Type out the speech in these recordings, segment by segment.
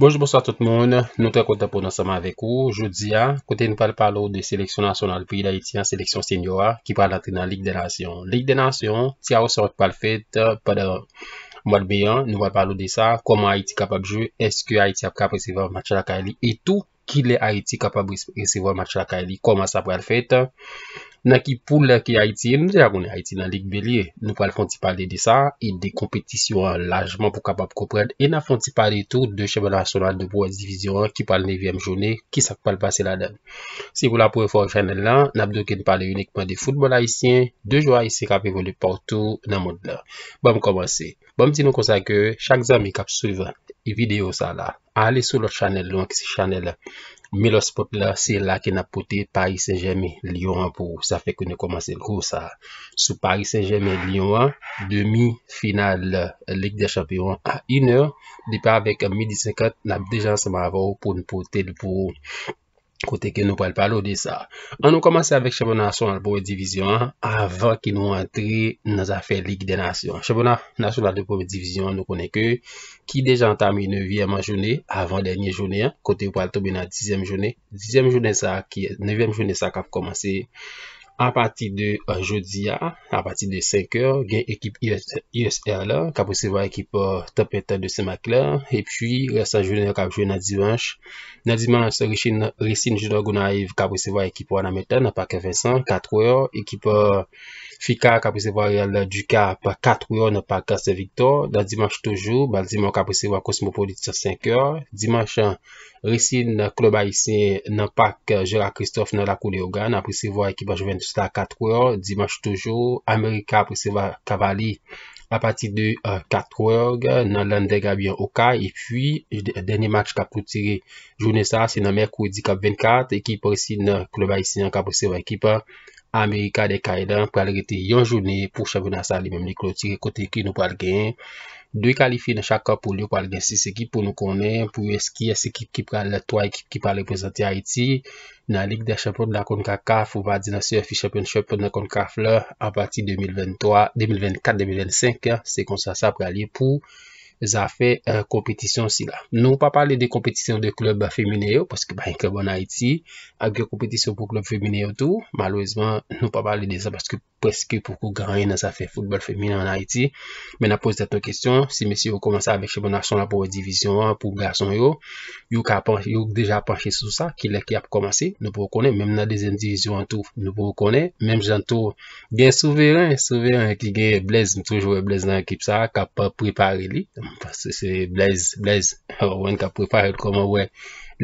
Bonjour, bonsoir tout le monde. Nous te racontons pour nous ensemble avec vous. Aujourd'hui, quand nous parlons de sélection nationale, le pays d'Haïti en sélection sénior, qui parle d'être dans la Ligue des Nations. La Ligue des Nations, si elle se retrouve parfaite, nous parlons de ça. Comment Haïti a-t-il joué? Est-ce que Haïti a-t-il pu recevoir un match à la Kaeli? Et tout qui l'est Haïti a-t-il pu recevoir un match à la Kaeli? Comment ça a-t-il pu être fait? Naki pou lè ki Haiti, nou se la konen Haiti nan Ligue Belie, nou pou lè fonti pale de sa, e de kompetisyon lajman pou kapap kopred, e na fonti pale de tou de chebèl national de bouèd divizyon ki pale 9e jounè, ki sak pale pase la den. Se yon la pou lè fòre chanel lan, nabdouke nou pale unikman de foutbol Haitien, 2 joua yisi kap e volè portou nan moun de bon, bon, la. Bèm komanse. Bèm ti nou konsa ke, chak zan mi kap souven, e video sa la, a ale sou lò chanel lò an ki si chanel la. Me lo spot la, se la ke na pote Paris Saint-Germain-Lyon an pou ou. Sa fek ou ne komanse l kousa. Sou Paris Saint-Germain-Lyon an, demi final Ligue des Champion an iner. Depa avek mi 10.50, nan dejan seman avou pou nou pote l pou ou. Kote ke nou pal palo de sa, an nou komanse avèk chèpè nan son albouè divizyon avèk ki nou antre nan zafè Ligue des Nations. Chèpè nan son albouè divizyon nou konen ke ki deja entame 9e jounè avèk denye jounè, kote ou pal tobe nan 10e jounè, 10e jounè sa ki 9e jounè sa kap komanse. An pati de euh, jodi ya, an pati de 5 yo, gen ekip ISR la, ka pwese vwa ekip top enter de semak la. E pwi, resa jwene, ka pwese vwa nan dimanche. Nan dimanche, resine jwene goun a evi, ka pwese vwa ekip wana meten, a pak evi san, 4 yo, ekip wana... Fika ka presevwa yal la duka pa 4 yor nan pa kase Victor. Dan Dimash toujou, bal Dimash ka presevwa Cosmopolitan 5 yor. Dimash resil nan kloba isen nan pak Gérard Christophe nan la Kouli Oga nan presevwa ekipa Joventus la 4 yor. Dimash toujou, Ameri ka presevwa Cavali a pati 2, 4 yor nan Landegrabyan Oka. E puis, deni match ka presevwa Jounessa, se nan Merkoudi 24, ekipa resil nan kloba isen nan ka presevwa ekipa. Amerika de Kailan praligete yon jouni pou chabonasa li menm li kloti ki kote ki nou pral gen. Dwi kalifi nan chaka pou li ou pral gen si seki pou nou konen pou eski seki ki pral la toa ekip ki pral representi Haiti. Nan lik de chabon lakon kakaf ou vadi nan si yon fi chabon chabon lakon kakaf la apati 2024-2025 se kon sa sa praligepou. za fe kompetisyon euh, si la. Nou pa pale de kompetisyon de klub femineyo, paske bayen klub wana iti, akye kompetisyon pou klub femineyo tou, malouzman nou pa pale de zan paske preske poukou granye nan sa fè football fèmine nan Haiti. Mè nan pose tè ton kèstyon si mè si yo komanse avèk che mè nan son la pou wè divisyon an pou gason yo yo deja apanche sou sa ki lè ki ap komanse, nou pou kone mèm nan dezen divisyon an tou, nou pou kone mèm jan tou gen souveran souveran ki gen Blaise, mè toujou wè Blaise nan ekip sa, kapa prepare li se Blaise, Blaise wèn kapa prepare, koman wè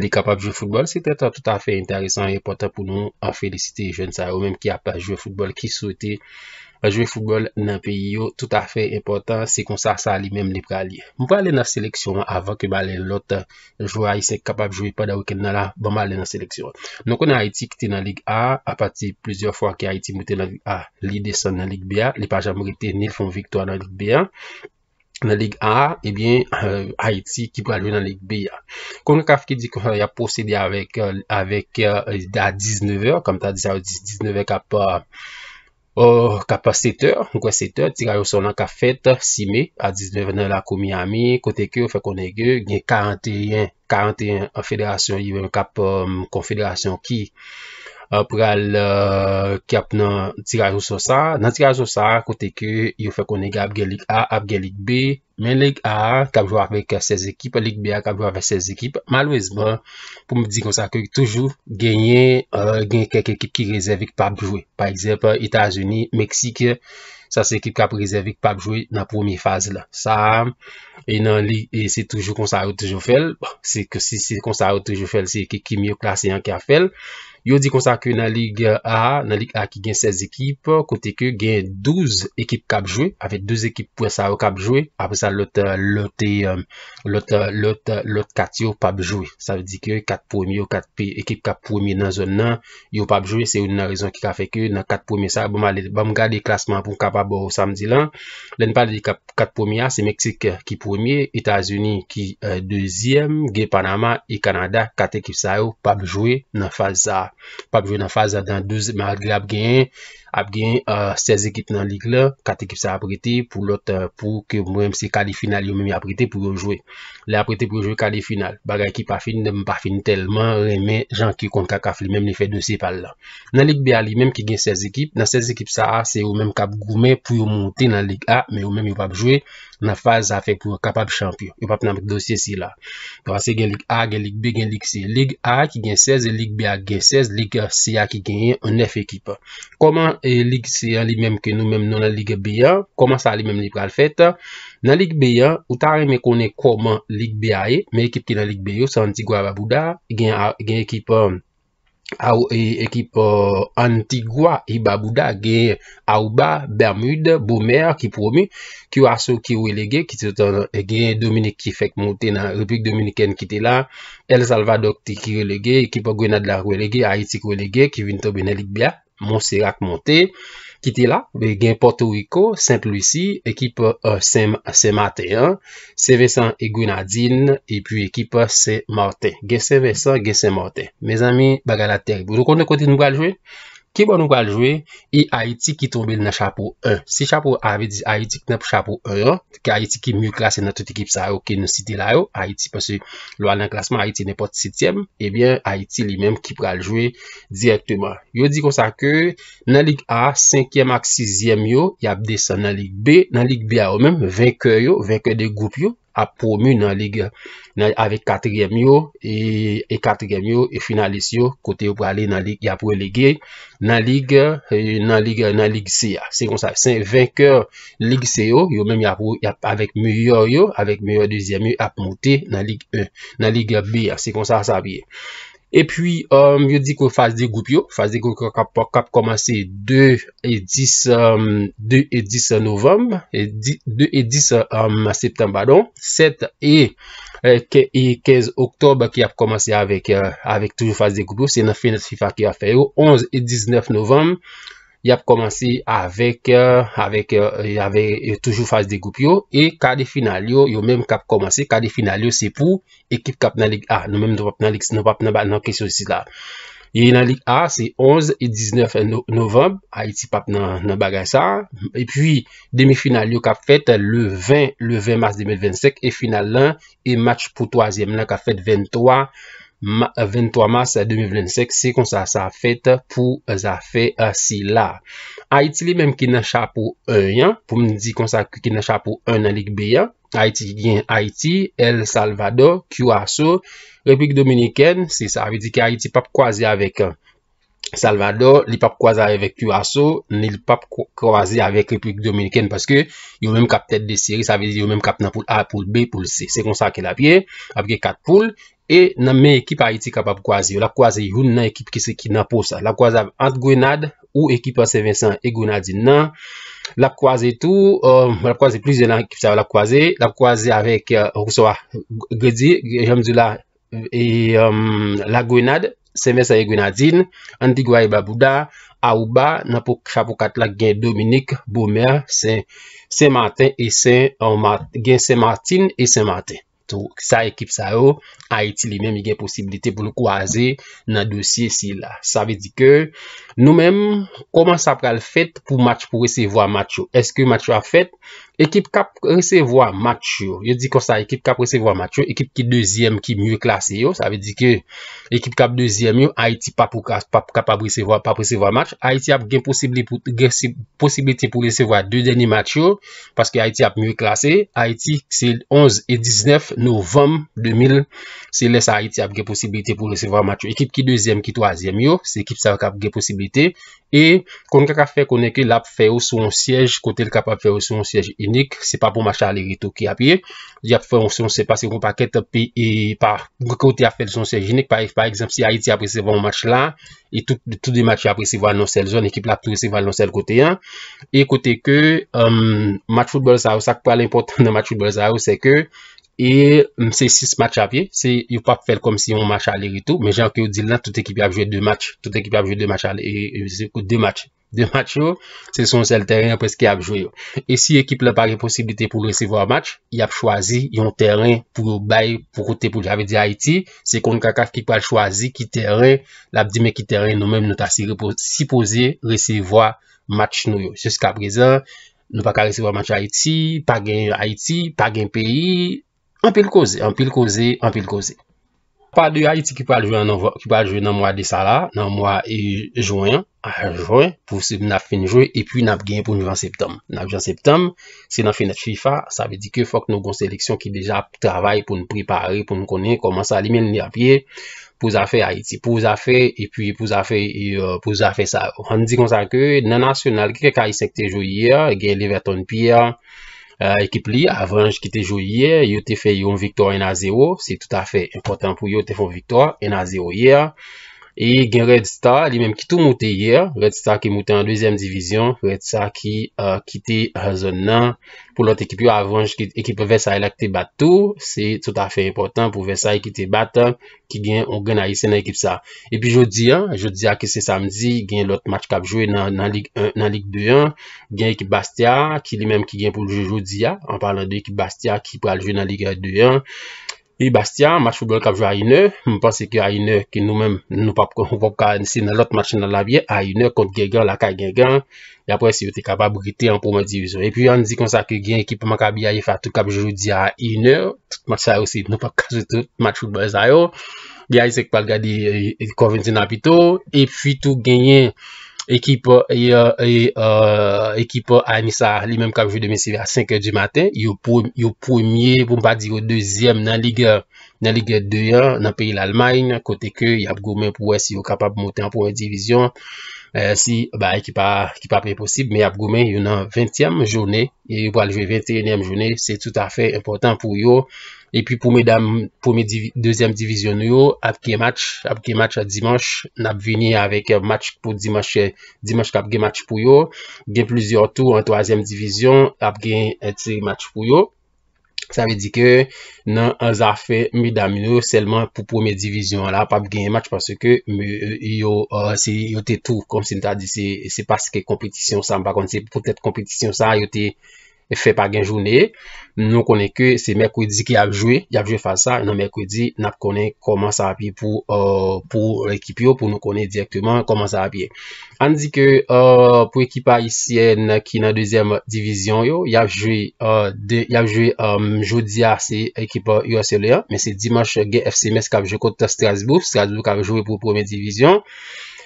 Li kapap jwe fokbol, se te te tout afe interesan, e pota pou nou an felicite jen sa yo, menm ki ap la jwe fokbol, ki sou te a jwe fokbol nan peyi yo tout afe important, se kon sa sa li menm li prali. Mwen pa ale nan seleksyon avan ke ba ale lota jwa yi se kapap jwe pa da wikend nan la, ban ba ale nan seleksyon. Nou kon a iti kite nan lig a, apati plizor fwa ki a iti mouten nan lig a, li deson nan lig bia, li pajam rite ni fon viktwa nan lig bia. nan lig A, ebyen euh, Haiti ki pralve nan lig B konon kaf ki di konon ya posede avèk avèk a 19h, kom ta di sa 19h euh, kap euh, oh, kap 7h, ou kwa 7h ti ga yo sonan kap fèt, si me a 19h nan lakou Miami, kote kè fè konè gè, gen 41 41 fèderasyon, yon kap kon fèderasyon ki pral ki ap nan tirajou sa, nan tirajou sa kote ke yo fe konen ge ap gen lig A ap gen lig B men lig A kap jwa avek 16 ekip, lig B a kap jwa avek 16 ekip malwezman pou m di kon sa ke toujou genye genye kek ekip ki rezervi ki pap jwe par eksepe Itazuni, Meksike, sa se ekip ki ap rezervi ki pap jwe nan promi faz la sa, e nan lig, e se toujou kon sa yo toujou fel, se kon sa yo toujou fel se ekip ki myo klasen an ki a fel Yo di konsa ke nan lig A, nan lig A ki gen 16 ekip, kote ke gen 12 ekip kap jwe, avek 12 ekip pou sa yo kap jwe, apre sa lote um, kat yo pap jwe. Sa ve di ki yo e 4 pwemye ou 4 ekip kap pwemye nan zon nan, yo pap jwe se yon nan rezon ki ka feke yo nan 4 pwemye sa. Ba mga de klasman pou mka pa bo samdi lan, len pa de 4 pwemye a, se Meksik ki pwemye, Etasuni ki 2yem, euh, gen Panama e Kanada 4 ekip sa yo pap jwe nan faza a. Pa bivyo nan faza dan 12 marat glab genye ap gen 16 euh, ekip nan lig la, 4 ekip sa aprete pou lote, euh, pou ke mwen mse kade final yon mwen aprete pou yon jwe. Le aprete pou yon jwe kade final. Baga ekip pa fin, mwen pa fin telman, reme, jan ki kon kaka fil, mwen mwen fè dosye pal la. Nan lig B a li menm ki gen 16 ekip, nan 16 ekip sa A, se yon mwen mwen kap goume pou yon monte nan lig A, men yon mwen mwen yon pap jwe, nan faz a fe pou kapap champion. Yon pap nan mwen dosye si la. Pwa se gen lig A, gen lig B, gen lig C. Lig A ki gen 16, lig B a gen 16, lig C a ki E lig se an li menm ke nou menm non an lig beyan. Koman sa an li menm li pral fete? Nan lig beyan, ou tari me kone koman lig beya e. Me ekip ki nan lig beyo sa Antigua Babouda. Gen e, ekip Antigua i Babouda gen Aouba, Bermude, Boumer ki promi. Ki ou aso ki welege. Ki te ton e gen Dominik ki fek mote nan repik Dominiken ki te la. El Salvador ti ki welege. Ekip gen Antigua Babouda gen Aouba, Bermude, Boumer ki promi. Monsirak Monte, ki te la, e gen Porto Rico, Saint-Louis, ekip Semate, Sevesan Egunadin, epi ekip Semate. Ge Sevesan, ge Semate. Me zami, baga la teri. Vou do konnen konti nou gwa ljwe? Ki bon nou gwa ljwe, e Haiti ki tombe nan chapou 1. Si chapou 1 ave di Haiti knep chapou 1, ki Haiti ki mou klasen nan tout ekip sa yo, ki nou siti la yo. Haiti pwese lwa nan klasman, Haiti ne pot 7e, ebyen eh Haiti li menm ki pral jwe direktman. Yo di konsa ke nan lig A, 5e ak 6e yo, yapde sa nan lig B, nan lig B a yo menm, venke yo, venke de goup yo. ap promi nan lig, ave kateryem yo, e, e kateryem yo, e finalis yo, kote yo prale nan lig, ya pou lege, nan lig, e, nan lig se ya, se kon sa, sen venker lig se yo, yo menm ya pou, ya avek myor yo, avek myor dezyem yo, ap mouti nan lig 1, nan lig B ya, se kon sa sa biye. E pwi, euh, yo di ko Fase de Goupio, Fase de Goupio kap komanse 2 et 10 novembe, 2 et 10 septembe, 7 et 15 oktobre ki ap komanse avèk tou Fase de Goupio, se na fè net FIFA ki ap fè yo, 11 et 19 novembe. Y ap komanse avèk, euh, avèk, y euh, avèk euh, toujou faz de goup yo. E kade final yo, yo mèm kap komanse, kade final yo se pou ekip kap nan lig A. Nou mèm nou pap nan lig A, nou pap nan bag nan kesyon si la. Y nan lig A, se 11 et 19 novemb, Haiti pap nan bagan sa. E pi, demi final yo kap fèt le 20, le 20 mars 2025. E final lan, e match pou 3èm la, kap fèt 23 novemb. Ma 23 euh, mars 2025, se kon sa sa fèt pou za fèt si la. Haiti li menm ki nan cha pou 1 yan. Pou men di kon sa ki nan cha pou 1 nan lik B yan. Haiti gen Haiti, El Salvador, Curaçao, Republik Dominikèn. Se sa avè di ki Haiti pap kwa zi avèk euh, Salvador, li pap kwa zi avèk Curaçao, ni pap kwa zi avèk Republik Dominikèn. Paske yon menm kap tèt de siri, sa avè di yon menm kap nan poul A, poul B, poul C. Se kon sa ki la piye, apge 4 pouls. E nan men ekip a iti kapap kwaze yo. La kwaze yon nan ekip kise ki nan pou sa. La kwaze ap ant Gwennad ou ekip an Saint Vincent e Gwennadine nan. La kwaze tou, euh, la kwaze plizye nan ekip sa la kwaze. La kwaze avèk, rouswa, gèdi jèm zi la la Gwennad, Saint Vincent e Gwennadine Antigwa e Babouda Aouba, nan pou krapou kat la gen Dominique, Boumer Saint Martin gen Saint Martin et Saint euh, Martin. Sa ekip sa yo, a iti li men mi gen posibilite pou lukou aze nan dosye si la. Sa ve di ke nou men, koman sa pral fet pou match pou resevo a match yo? Eske match yo a fet? ekip kap resevo a match yo yo di kon sa ekip kap resevo a match yo ekip ki deuxième ki mye klasi yo sa ve di ki ekip kap deuxième yo Haiti pa pou kap recevo a match Haiti ap gen posibiti pou resevo a 2 deni match yo paske Haiti ap mye klasi Haiti se 11 et 19 novem 2000 se lese Haiti ap gen posibiti pou resevo a match yo ekip ki deuxième ki troisième yo ekip sa kap gen posibiti kon kaka fe konenke lap fe ou son siyej kote l kap ap fe ou son siyej yo genik, se pa pou mach ale rito ki ap ye, di ap fè ou se on se pa se ou pa ket ap pi, e pa, kote a fèl son se genik, par exemple, si a iti ap presevan ou mach la, e tout de mach ap presevan nou sel zon, ekip la presevan nou sel kote yon, e kote ke euh, match football zaro, sa kwa l'importan nou match football zaro, se ke e, se 6 mach ap ye, se yo pa fèl kom si yon mach ale rito, me jan ki ou di lan, tout ekip ap jwe 2 mach, tout ekip ap jwe 2 mach ale, e, se kote 2 mach de match yo, se son sel teren apres ki ap jwe yo. E si ekip la pale posibite pou resevo a match, yap chwazi yon teren pou bay, pou kote pou jave di Haiti, se kon kakaf ki pale chwazi ki teren, lap di me ki teren nou menm nou ta si pose resevo a match nou yo. Se sk ap rezan, nou pa ka resevo a match Haiti, pa gen Haiti, pa gen peyi, an pil koze, an pil koze, an pil koze. Pa de Haiti ki pale jwe nan mwa de sala, nan mwa e jwen, A jwen, pou se pou nap fin jwen, e pi nap gen pou nou an septem. Nap gen septem, se nan fin net FIFA, sa ve di ke fok nou gon seleksyon ki deja travay pou nou prepari, pou nou konen, koman sa li men li apye pou zafè Haiti, pou zafè, e pi pou zafè, pou zafè sa. Wan di kon sa ke nanasyon, nan kike ka isek te joye, gen liver ton piya, ekip li avranj ki te joye, yo te fe yon victor 1-0, se tout afe important pou yo te fon victor 1-0 yè, E gen Red Star li menm ki tou moute hier, Red Star ki moute an 2e divizyon, Red Star ki euh, te rezon euh, nan pou lot ekip yo avanj ekip Versailles ak te bat tou, se tout afe important pou Versailles ekip te bat ki gen ou gen a yise nan ekip sa. E pi jodi an, jodi an ki se samdi gen lot match kap jowe nan lig 2-1, gen ekip Bastia ki li menm ki gen pou jou jodi an, an parlan de ekip Bastia ki pral jowe nan lig 2-1. Li Bastien, match football kapjou Ayine, mwen panse ki Ayine ki nou men nou pap konpon konpon kan si nan lot match nan la vie, Ayine kont Gengen, laka Gengen, ya pre si yo te kapab gite an pouman divizyon. E pi an di kon sa ki gen ekipman ka bi aye fatou kapjou di a Ayine, tout match a yo si nou pap kan se tout match football a yo, bi aye se kpal gade konventi euh, nan pito, e pi tou genyen... Ekip e, e, e, a emisa li menm kap jou de mesi ve a 5 di maten, yo poumye, poum pa di yo deuxième nan ligue 2, nan peyi l'Allemagne, kote ke yo ap gomen pou wè si yo kapab moten anpou en divizyon, euh, si ekip a pey posib, men ap gomen yo nan 20èm jounè, yo pou aljou 21èm jounè, se tout a fè important pou yo. E pi pou me dam pou me dezem divizyon yo, ap gen match, ap gen match a dimanche, nap veni avèk euh, match pou dimanche, dimanche kap gen match pou yo. Gen plizior tou an toazem divizyon, ap gen etse match pou yo. Sa ve di ke nan anza fe me dam yo selman pou pou me divizyon la, ap gen match parce ke euh, euh, yo te tou. Kom se mta di se paske kompetisyon sa, mpa konti se potet kompetisyon sa yo te... Fepa gen jounen, nou konen ke se Merkoudi ki ap jwe, ap jwe fasa, nan Merkoudi nap konen koman sa api euh, pou ekip yo pou nou konen direktman koman sa api. Andi ke euh, pou ekipa isi en ki nan 2e divizyon yo, ap jwe euh, jodi a se ekipa yo se le a, men se Dimash gen FC Mesk ap jwe konta Strasbourg, Strasbourg ap jwe pou 1e divizyon,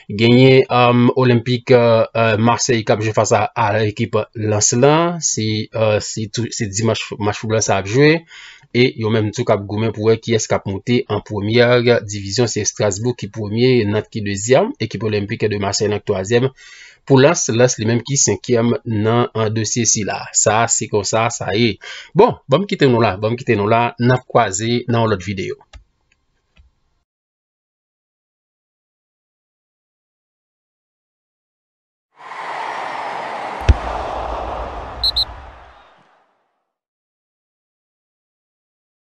genye um, olympik uh, uh, Marseille kapje fasa ekip lans lan se di match fouglan sa ap jwe e yon menm tou kap gomen pou e ki es kap monte an pwomiye division se Strasbourg ki pwomiye nan ki dezyem, ekip olympik de Marseille nan ki tozyem pou lans lans li menm ki senkyem nan an dosye si la, sa se kon sa sa e, bon, banm kite nou la banm kite nou la, nan kwaze nan lot video